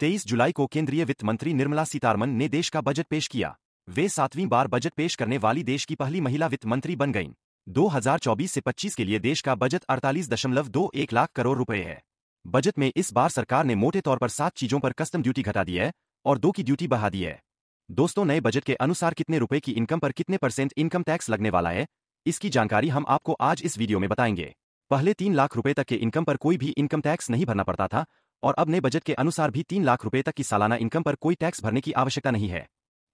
तेईस जुलाई को केंद्रीय वित्त मंत्री निर्मला सीतारमन ने देश का बजट पेश किया वे सातवीं बार बजट पेश करने वाली देश की पहली महिला वित्त मंत्री बन गईं 2024 से 25 के लिए देश का बजट एक लाख करोड़ रुपए है बजट में इस बार सरकार ने मोटे तौर पर सात चीजों पर कस्टम ड्यूटी घटा दी है और दो की ड्यूटी बढ़ा दी है दोस्तों नए बजट के अनुसार कितने रुपए की इनकम पर कितने परसेंट इनकम टैक्स लगने वाला है इसकी जानकारी हम आपको आज इस वीडियो में बताएंगे पहले तीन लाख रुपए तक के इनकम पर कोई भी इनकम टैक्स नहीं भरना पड़ता था और अब नए बजट के अनुसार भी तीन लाख रुपए तक की सालाना इनकम पर कोई टैक्स भरने की आवश्यकता नहीं है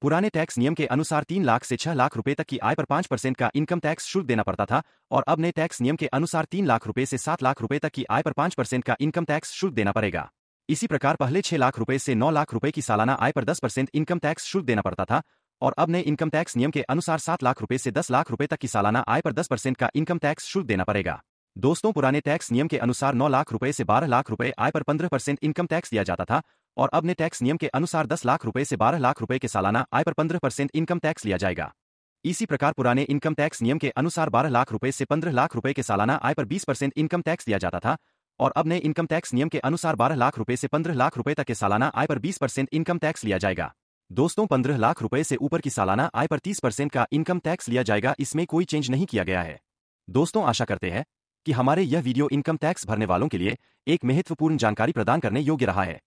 पुराने टैक्स नियम के अनुसार तीन लाख से छह लाख रुपए तक की आय पर पांच परसेंट का इनकम टैक्स शुल्क देना पड़ता था और अब नए टैक्स नियम के अनुसार तीन लाख रुपए से सात लाख रुपए तक की आय पर पांच परसेंट का इनकम टैक्स शुल्क देना पड़ेगा इसी प्रकार पहले छह लाख रुपए से नौ लाख रुपए की सालाना आय पर दस परसेंट इनकम टैक्स शुल्क देना पड़ता था और अब नए इनकम टैक्स नियम के अनुसार सात लाख रुपए से दस लाख रुपए तक की सालाना आय पर दस परसेंट का इनकम टैक्स शुल्क देना पड़ेगा दोस्तों पुराने टैक्स नियम के अनुसार 9 लाख रुपए से 12 लाख रुपए आय पर 15 परसेंट इनकम टैक्स दिया जाता था और अब नए टैक्स नियम के अनुसार 10 लाख रुपए से 12 लाख रुपए के सालाना आय पर 15 परसेंट इनकम टैक्स लिया जाएगा इसी प्रकार पुराने इनकम टैक्स नियम के अनुसार बारह लाख रुपए से पंद्रह लाख रुपए के सालाना आय पर बीस परसेंट इनकम टैक्स दिया जाता था और अब नए इनकम टैक्स नियम के अनुसार बारह लाख रुपए से पंद्रह लाख रुपए तक के सालाना आय पर बीस परसेंट इनकम टैक्स लिया जाएगा दोस्तों पंद्रह लाख रुपए से ऊपर की सालाना आय पर तीस परसेंट का इनकम टैक्स लिया जाएगा इसमें कोई चेंज नहीं किया गया है दोस्तों आशा करते हैं कि हमारे यह वीडियो इनकम टैक्स भरने वालों के लिए एक महत्वपूर्ण जानकारी प्रदान करने योग्य रहा है